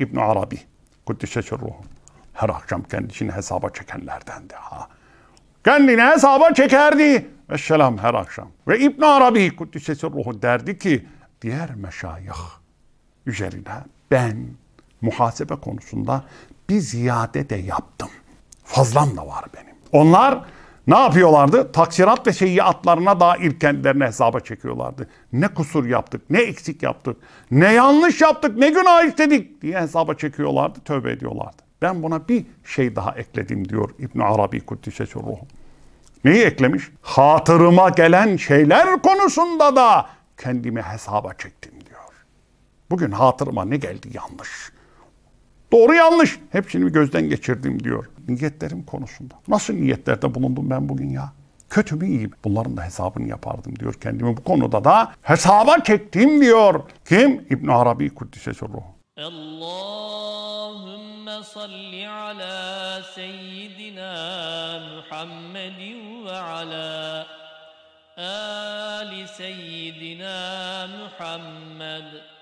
İbn Arabi. Kuddise sırruhu. Her akşam kendisini hesaba çekenlerdendi. Ha. Kendini hesaba çekerdi. Ve selam her akşam. Ve İbn Arabi Kuddise sırruhu derdi ki diğer meşayih üzerine ben muhasebe konusunda bir ziyade de yaptım. Fazlam da var benim. Onlar ne yapıyorlardı? Taksirat ve seyyiatlarına dair kendilerini hesaba çekiyorlardı. Ne kusur yaptık, ne eksik yaptık, ne yanlış yaptık, ne günah işledik diye hesaba çekiyorlardı, tövbe ediyorlardı. Ben buna bir şey daha ekledim diyor İbn Arabi Kuddise Ruhu. Neyi eklemiş? Hatırıma gelen şeyler konusunda da kendimi hesaba çektim diyor. Bugün hatırıma ne geldi yanlış? Doğru yanlış. Hepsini bir gözden geçirdim diyor. Niyetlerim konusunda. Nasıl niyetlerde bulundum ben bugün ya? Kötü mü iyi mi? Bunların da hesabını yapardım diyor kendimi. Bu konuda da hesaba çektim diyor. Kim? İbn Arabi Kuddise Sirruhu. Allahümme salli ala seyyidina Muhammedin ve ala ali seyyidina Muhammed.